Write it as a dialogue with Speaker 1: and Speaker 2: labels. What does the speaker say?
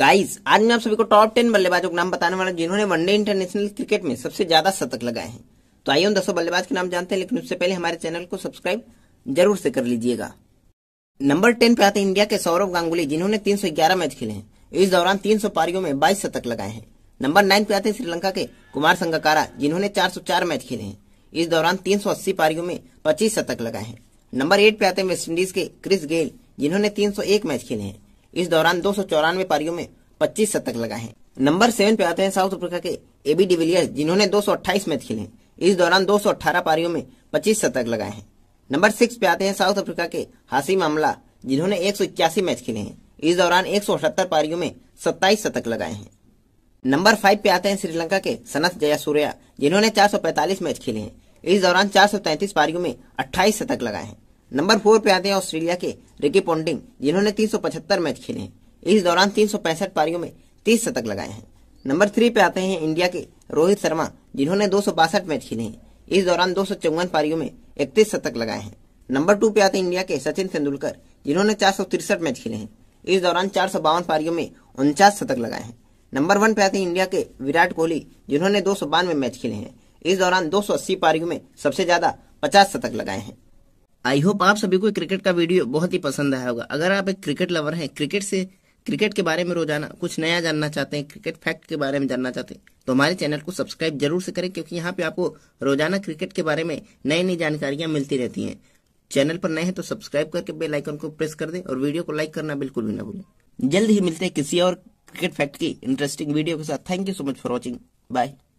Speaker 1: guys आज मैं आप सभी को टॉप टेन बल्लेबाजों के नाम बताने वाला जिन्होंने वनडे इंटरनेशनल क्रिकेट में सबसे ज्यादा शतक लगाए हैं तो आइए उन दसों बल्लेबाज के नाम जानते हैं लेकिन उससे पहले हमारे चैनल को सब्सक्राइब जरूर से कर लीजिएगा नंबर टेन पे आते हैं इंडिया के सौरभ गांगुली जिन्होंने तीन मैच खेले हैं इस दौरान तीन पारियों में बाईस शतक लगाए हैं नंबर नाइन पे आते हैं श्रीलंका के कुमार संगकारा जिन्होंने चार मैच खेले हैं इस दौरान तीन पारियों में पच्चीस शतक लगाए हैं नंबर एट पे आते हैं वेस्टइंडीज के क्रिस गेल जिन्होंने तीन मैच खेले हैं इस दौरान दो पारियों में पच्चीस शतक लगाए हैं नंबर सेवन पे आते हैं साउथ अफ्रीका के एबी डिविलियर्स जिन्होंने 228 मैच खेले इस दौरान 218 पारियों में 25 शतक लगाए हैं नंबर सिक्स पे आते हैं साउथ अफ्रीका के हासी अमला जिन्होंने एक मैच खेले हैं इस दौरान एक पारियों में सत्ताईस शतक लगाए हैं नंबर फाइव पे आते हैं श्रीलंका के सनत जयासूर्या जिन्होंने 445 मैच खेले हैं इस दौरान 433 पारियों में 28 शतक लगाए हैं नंबर फोर पे आते हैं ऑस्ट्रेलिया के रिकी पोन्टिंग जिन्होंने 375 मैच खेले हैं इस दौरान तीन पारियों में तीस शतक लगाए हैं नंबर थ्री पे आते हैं इंडिया के रोहित शर्मा जिन्होंने दो मैच खेले हैं इस दौरान दो पारियों में इकतीस शतक लगाए हैं नंबर टू पे आते हैं इंडिया के सचिन तेंदुलकर जिन्होंने चार मैच खेले हैं इस दौरान चार पारियों में उनचास शतक लगाए हैं नंबर वन पे आते हैं इंडिया के विराट कोहली जिन्होंने दो सौ मैच खेले हैं इस दौरान 280 पारियों में सबसे ज्यादा 50 शतक लगाए हैं आई होप आप सभी को क्रिकेट का वीडियो बहुत ही पसंद आया होगा अगर आप एक क्रिकेट लवर हैं क्रिकेट से क्रिकेट के बारे में रोजाना कुछ नया जानना चाहते हैं क्रिकेट फैक्ट के बारे में जानना चाहते हैं तो हमारे चैनल को सब्सक्राइब जरूर से करें क्योंकि यहाँ पे आपको रोजाना क्रिकेट के बारे में नई नई जानकारियां मिलती रहती हैं चैनल पर नए हैं तो सब्सक्राइब करके बेल आइकन को प्रेस कर दें और वीडियो को लाइक करना बिल्कुल भी ना भूलें जल्द ही मिलते हैं किसी और क्रिकेट फैक्ट की इंटरेस्टिंग वीडियो के साथ thank you so much for watching bye